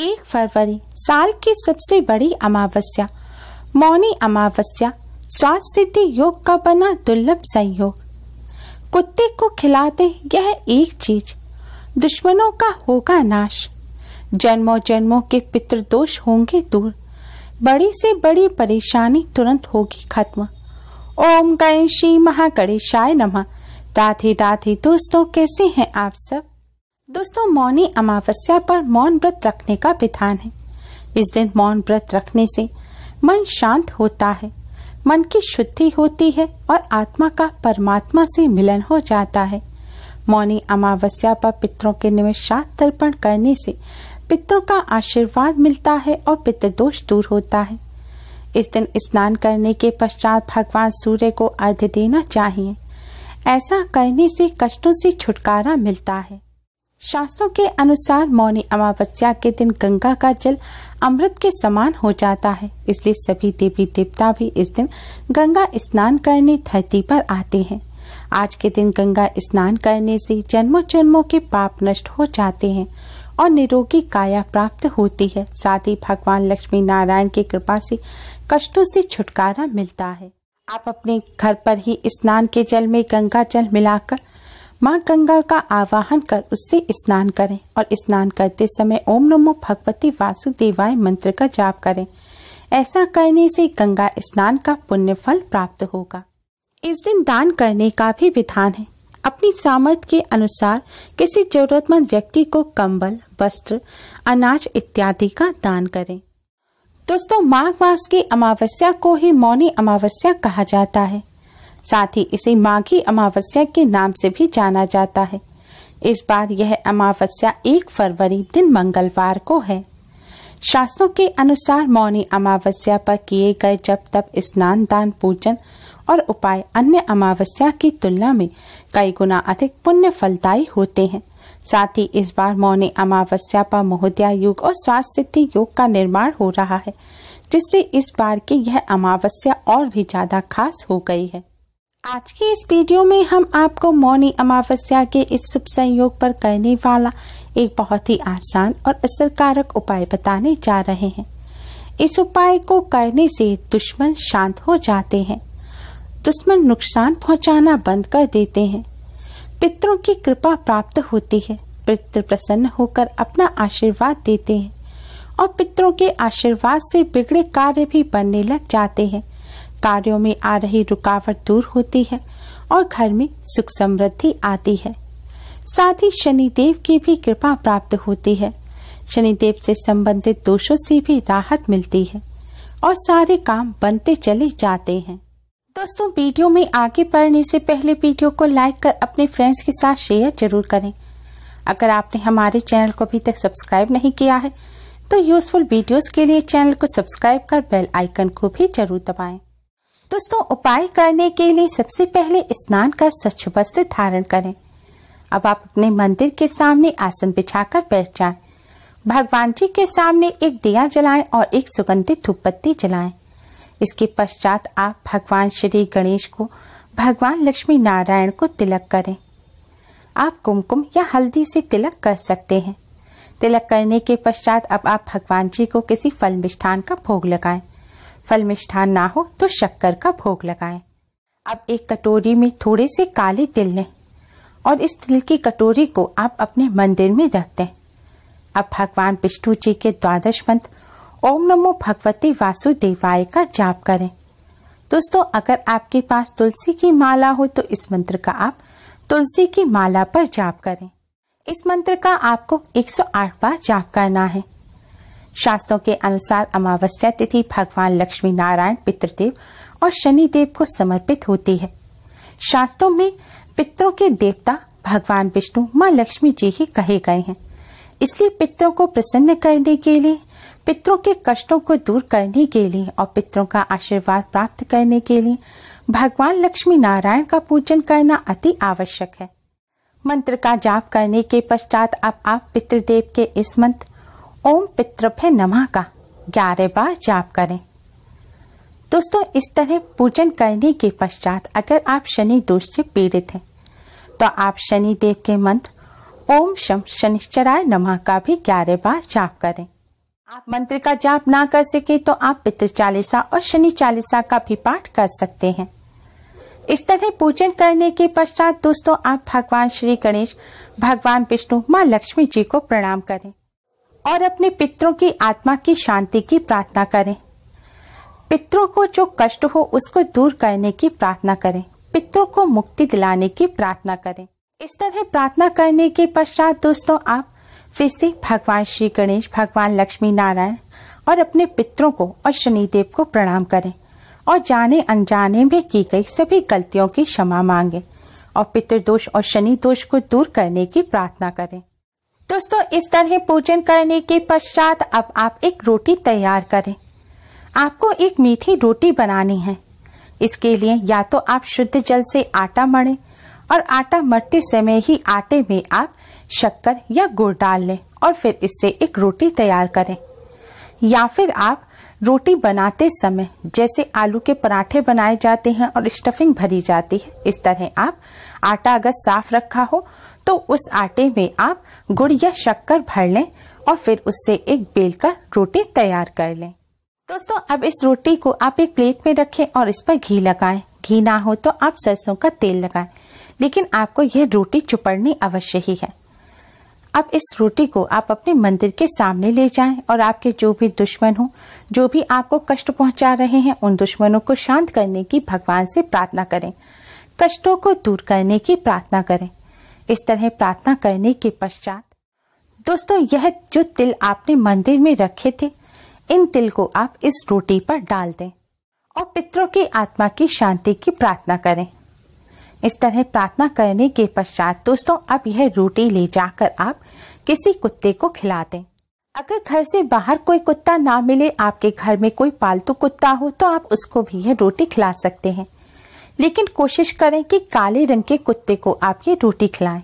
एक फरवरी साल की सबसे बड़ी अमावस्या मौनी अमावस्या स्वास्थ्य सिद्धि योग का बना दुर्लभ संयोग कुत्ते को खिलाते यह एक चीज दुश्मनों का होगा नाश जन्मों जन्मों के दोष होंगे दूर बड़ी से बड़ी परेशानी तुरंत होगी खत्म ओम गणेशी महागणेशाय नमः राधे राधे दोस्तों कैसे हैं आप सब दोस्तों मौनी अमावस्या पर मौन व्रत रखने का विधान है इस दिन मौन व्रत रखने से मन शांत होता है मन की शुद्धि होती है और आत्मा का परमात्मा से मिलन हो जाता है मौनी अमावस्या पर पितरों के निमित्त शात तर्पण करने से पितरों का आशीर्वाद मिलता है और पितृदोष दूर होता है इस दिन स्नान करने के पश्चात भगवान सूर्य को अर्घ देना चाहिए ऐसा करने से कष्टों से छुटकारा मिलता है शास्त्रों के अनुसार मौनी अमावस्या के दिन गंगा का जल अमृत के समान हो जाता है इसलिए सभी देवी देवता भी इस दिन गंगा स्नान करने धरती पर आते हैं आज के दिन गंगा स्नान करने से जन्मों जन्मों के पाप नष्ट हो जाते हैं और निरोगी काया प्राप्त होती है साथ ही भगवान लक्ष्मी नारायण की कृपा से कष्टों से छुटकारा मिलता है आप अपने घर पर ही स्नान के जल में गंगा जल मिलाकर माँ गंगा का आवाहन कर उससे स्नान करें और स्नान करते समय ओम नमो भगवती वासुदेवाय मंत्र का जाप करें ऐसा करने से गंगा स्नान का पुण्य फल प्राप्त होगा इस दिन दान करने का भी विधान है अपनी सामर्थ्य के अनुसार किसी जरूरतमंद व्यक्ति को कंबल वस्त्र अनाज इत्यादि का दान करें दोस्तों माघ मास की अमावस्या को ही मौनी अमावस्या कहा जाता है साथ ही इसे माघी अमावस्या के नाम से भी जाना जाता है इस बार यह अमावस्या एक फरवरी दिन मंगलवार को है शास्त्रों के अनुसार मौनी अमावस्या पर किए गए जब तब स्नान दान पूजन और उपाय अन्य अमावस्या की तुलना में कई गुना अधिक पुण्य फलदायी होते हैं साथ ही इस बार मौनी अमावस्या पर महोदया युग और स्वास्थ्य सिद्धि योग का निर्माण हो रहा है जिससे इस बार की यह अमावस्या और भी ज्यादा खास हो गई है आज के इस वीडियो में हम आपको मौनी अमावस्या के इस शुभ संयोग पर करने वाला एक बहुत ही आसान और असरकारक उपाय बताने जा रहे हैं इस उपाय को करने से दुश्मन शांत हो जाते हैं दुश्मन नुकसान पहुंचाना बंद कर देते हैं पितरों की कृपा प्राप्त होती है पितृ प्रसन्न होकर अपना आशीर्वाद देते हैं और पितरों के आशीर्वाद से बिगड़े कार्य भी बनने लग जाते हैं कार्यों में आ रही रुकावट दूर होती है और घर में सुख समृद्धि आती है साथ ही शनिदेव की भी कृपा प्राप्त होती है शनिदेव से संबंधित दोषों से भी राहत मिलती है और सारे काम बनते चले जाते हैं दोस्तों वीडियो में आगे बढ़ने से पहले वीडियो को लाइक कर अपने फ्रेंड्स के साथ शेयर जरूर करें अगर आपने हमारे चैनल को अभी तक सब्सक्राइब नहीं किया है तो यूजफुल वीडियोस के लिए चैनल को सब्सक्राइब कर बेल आइकन को भी जरूर दबाएं। दोस्तों उपाय करने के लिए सबसे पहले स्नान का स्वच्छ वस्त्र धारण करें अब आप अपने मंदिर के सामने आसन बिछाकर बैठ जाएं। भगवान जी के सामने एक दिया जलाएं और एक सुगंधित धूपबत्ती जलाएं। इसके पश्चात आप भगवान श्री गणेश को भगवान लक्ष्मी नारायण को तिलक करें आप कुमकुम या हल्दी से तिलक कर सकते हैं तिलक करने के पश्चात अब आप भगवान जी को किसी फल मिष्ठान का भोग लगाएं फल मिष्ठान ना हो तो शक्कर का भोग लगाएं। अब एक कटोरी में थोड़े से काले तिल लें और इस तिल की कटोरी को आप अपने मंदिर में रखते अब भगवान विष्णु जी के द्वादश मंत्र ओम नमो भगवती वासुदेवाय का जाप करें दोस्तों अगर आपके पास तुलसी की माला हो तो इस मंत्र का आप तुलसी की माला पर जाप करें इस मंत्र का आपको 108 बार जाप करना है शास्त्रों के अनुसार अमावस्या तिथि भगवान लक्ष्मी नारायण पितृदेव और शनि देव को समर्पित होती है शास्त्रों में पितरों के देवता भगवान विष्णु माँ लक्ष्मी जी ही कहे गए हैं इसलिए पितरों को प्रसन्न करने के लिए पितरों के कष्टों को दूर करने के लिए और पितरों का आशीर्वाद प्राप्त करने के लिए भगवान लक्ष्मी नारायण का पूजन करना अति आवश्यक है मंत्र का जाप करने के पश्चात अब आप पितृदेव के इस मंत्र ओम पितृभ्य नमः का ग्यारह बार जाप करें दोस्तों इस तरह पूजन करने के पश्चात अगर आप शनि दोष से पीड़ित हैं तो आप शनि देव के मंत्र ओम शम शनिश्चराय नमः का भी ग्यारह बार जाप करें आप मंत्र का जाप ना कर सके तो आप पितृ चालीसा और शनि चालीसा का भी पाठ कर सकते हैं इस तरह पूजन करने के पश्चात दोस्तों आप भगवान श्री गणेश भगवान विष्णु माँ लक्ष्मी जी को प्रणाम करें और अपने पितरों की आत्मा की शांति की प्रार्थना करें पितरों को जो कष्ट हो उसको दूर करने की प्रार्थना करें पितरों को मुक्ति दिलाने की प्रार्थना करें इस तरह प्रार्थना करने के पश्चात दोस्तों आप फिर से भगवान श्री गणेश भगवान लक्ष्मी नारायण और अपने पितरों को और शनिदेव को प्रणाम करें और जाने अनजाने में की गई सभी गलतियों की क्षमा मांगे और पितृदोष और शनि दोष को दूर करने की प्रार्थना करें दोस्तों इस तरह पूजन करने के पश्चात अब आप एक रोटी तैयार करें आपको एक मीठी रोटी बनानी है इसके लिए या तो आप शुद्ध जल से आटा मड़ें और आटा मरते समय ही आटे में आप शक्कर या गुड़ डाल लें और फिर इससे एक रोटी तैयार करें या फिर आप रोटी बनाते समय जैसे आलू के पराठे बनाए जाते हैं और स्टफिंग भरी जाती है इस तरह आप आटा अगर साफ रखा हो तो उस आटे में आप गुड़ या शक्कर भर लें और फिर उससे एक बेल कर रोटी तैयार कर लें दोस्तों अब इस रोटी को आप एक प्लेट में रखें और इस पर घी लगाएं घी ना हो तो आप सरसों का तेल लगाएं लेकिन आपको यह रोटी चुपड़नी अवश्य ही है अब इस रोटी को आप अपने मंदिर के सामने ले जाएं और आपके जो भी दुश्मन हो जो भी आपको कष्ट पहुंचा रहे हैं उन दुश्मनों को शांत करने की भगवान से प्रार्थना करें कष्टों को दूर करने की प्रार्थना करें इस तरह प्रार्थना करने के पश्चात दोस्तों यह जो तिल आपने मंदिर में रखे थे इन तिल को आप इस रोटी पर डाल दें और पितरों की आत्मा की शांति की प्रार्थना करें इस तरह प्रार्थना करने के पश्चात दोस्तों अब यह रोटी ले जाकर आप किसी कुत्ते को खिला दें अगर घर से बाहर कोई कुत्ता ना मिले आपके घर में कोई पालतू कुत्ता हो तो आप उसको भी यह रोटी खिला सकते हैं लेकिन कोशिश करें कि काले रंग के कुत्ते को आप ये रोटी खिलाएं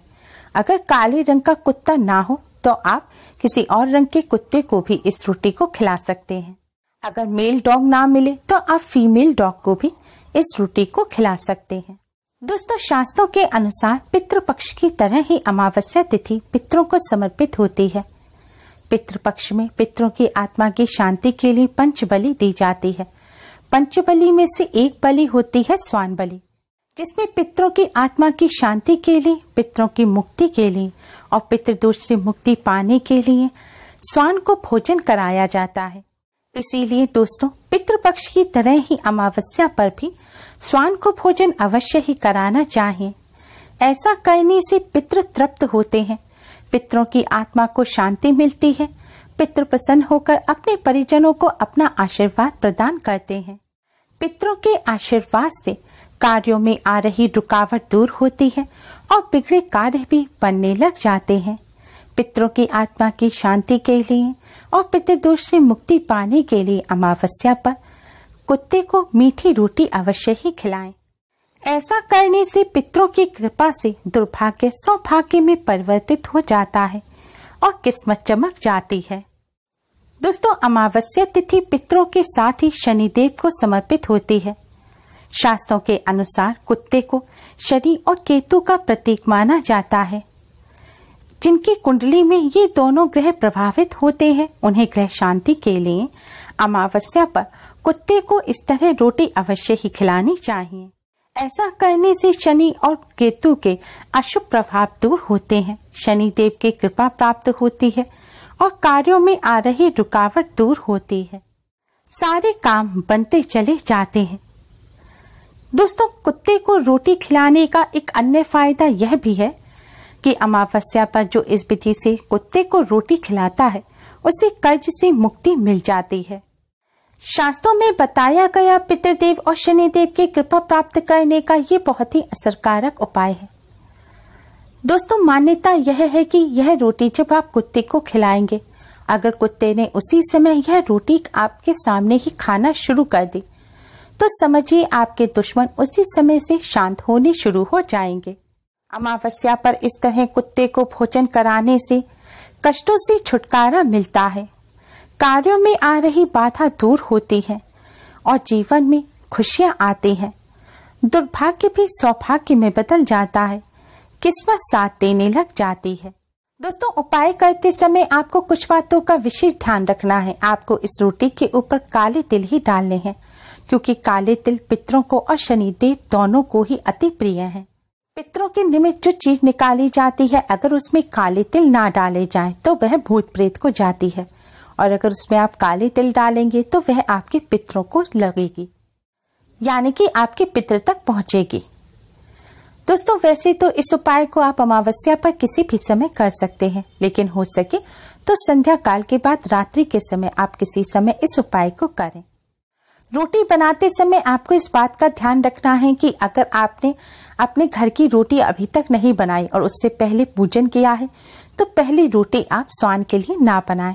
अगर काले रंग का कुत्ता ना हो तो आप किसी और रंग के कुत्ते को भी इस रोटी को खिला सकते हैं अगर मेल डॉग ना मिले तो आप फीमेल डॉग को भी इस रोटी को खिला सकते हैं दोस्तों शास्त्रों के अनुसार पितृपक्ष की तरह ही अमावस्या तिथि पितरों को समर्पित होती है पितृपक्ष में पितरों की आत्मा की शांति के लिए पंच बलि दी जाती है पंच बलि में से एक बलि होती है स्वान बलि जिसमें पितरों की आत्मा की शांति के लिए पितरों की मुक्ति के लिए और पितृदोष से मुक्ति पाने के लिए स्वान को भोजन कराया जाता है इसीलिए दोस्तों पितृपक्ष की तरह ही अमावस्या पर भी स्वान को भोजन अवश्य ही कराना चाहिए ऐसा करने से पितृ तृप्त होते हैं पितरों की आत्मा को शांति मिलती है पितृ प्रसन्न होकर अपने परिजनों को अपना आशीर्वाद प्रदान करते हैं पितरों के आशीर्वाद से कार्यों में आ रही रुकावट दूर होती है और बिगड़े कार्य भी बनने लग जाते हैं पितरों की आत्मा की शांति के लिए और पितृदोष से मुक्ति पाने के लिए अमावस्या पर कुत्ते को मीठी रोटी अवश्य ही खिलाएं। ऐसा करने से पितरों की कृपा से दुर्भाग्य सौभाग्य में परिवर्तित हो जाता है और किस्मत चमक जाती है दोस्तों अमावस्या तिथि पितरों के साथ ही शनिदेव को समर्पित होती है शास्त्रों के अनुसार कुत्ते को शनि और केतु का प्रतीक माना जाता है जिनकी कुंडली में ये दोनों ग्रह प्रभावित होते हैं उन्हें ग्रह शांति के लिए अमावस्या पर कुत्ते को इस तरह रोटी अवश्य ही खिलानी चाहिए ऐसा करने से शनि और केतु के अशुभ प्रभाव दूर होते हैं शनि देव की कृपा प्राप्त होती है और कार्यों में आ रही रुकावट दूर होती है सारे काम बनते चले जाते हैं दोस्तों कुत्ते को रोटी खिलाने का एक अन्य फायदा यह भी है कि अमावस्या पर जो इस विधि से कुत्ते को रोटी खिलाता है उसे कर्ज से मुक्ति मिल जाती है शास्त्रों में बताया गया पितृदेव और शनिदेव की कृपा प्राप्त करने का ये बहुत ही असरकारक उपाय है दोस्तों मान्यता यह है कि यह रोटी जब आप कुत्ते को खिलाएंगे अगर कुत्ते ने उसी समय यह रोटी आपके सामने ही खाना शुरू कर दी तो समझिए आपके दुश्मन उसी समय से शांत होने शुरू हो जाएंगे अमावस्या पर इस तरह कुत्ते को भोजन कराने से कष्टों से छुटकारा मिलता है कार्यों में आ रही बाधा दूर होती है और जीवन में खुशियां आती हैं दुर्भाग्य भी सौभाग्य में बदल जाता है किस्मत साथ देने लग जाती है दोस्तों उपाय करते समय आपको कुछ बातों का विशेष ध्यान रखना है आपको इस रोटी के ऊपर काले तिल ही डालने हैं क्योंकि काले तिल पितरों को और शनिदेव दोनों को ही अति प्रिय है पितरों के निमित्त जो चीज निकाली जाती है अगर उसमें काले तिल ना डाले जाए तो वह भूत प्रेत को जाती है और अगर उसमें आप काले तिल डालेंगे तो वह आपके पितरों को लगेगी यानी कि आपके पितर तक पहुंचेगी दोस्तों वैसे तो इस उपाय को आप अमावस्या पर किसी भी समय कर सकते हैं लेकिन हो सके तो संध्या काल के बाद रात्रि के समय आप किसी समय इस उपाय को करें रोटी बनाते समय आपको इस बात का ध्यान रखना है कि अगर आपने अपने घर की रोटी अभी तक नहीं बनाई और उससे पहले पूजन किया है तो पहली रोटी आप स्वान के लिए ना बनाएं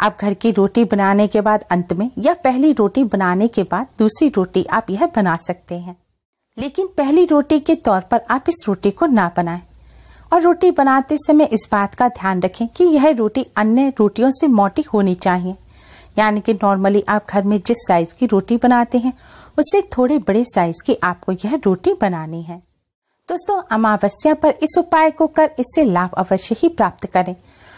आप घर की रोटी बनाने के बाद अंत में या पहली रोटी बनाने के बाद दूसरी रोटी आप यह बना सकते हैं लेकिन पहली रोटी के तौर पर आप इस रोटी को ना बनाएं और रोटी बनाते समय इस बात का ध्यान रखें कि यह रोटी अन्य रोटियों से मोटी होनी चाहिए यानी कि नॉर्मली आप घर में जिस साइज़ की रोटी बनाते हैं उससे थोड़े बड़े साइज़ की आपको यह रोटी बनानी है दोस्तों अमावस्या पर इस उपाय को कर इससे लाभ अवश्य ही प्राप्त करें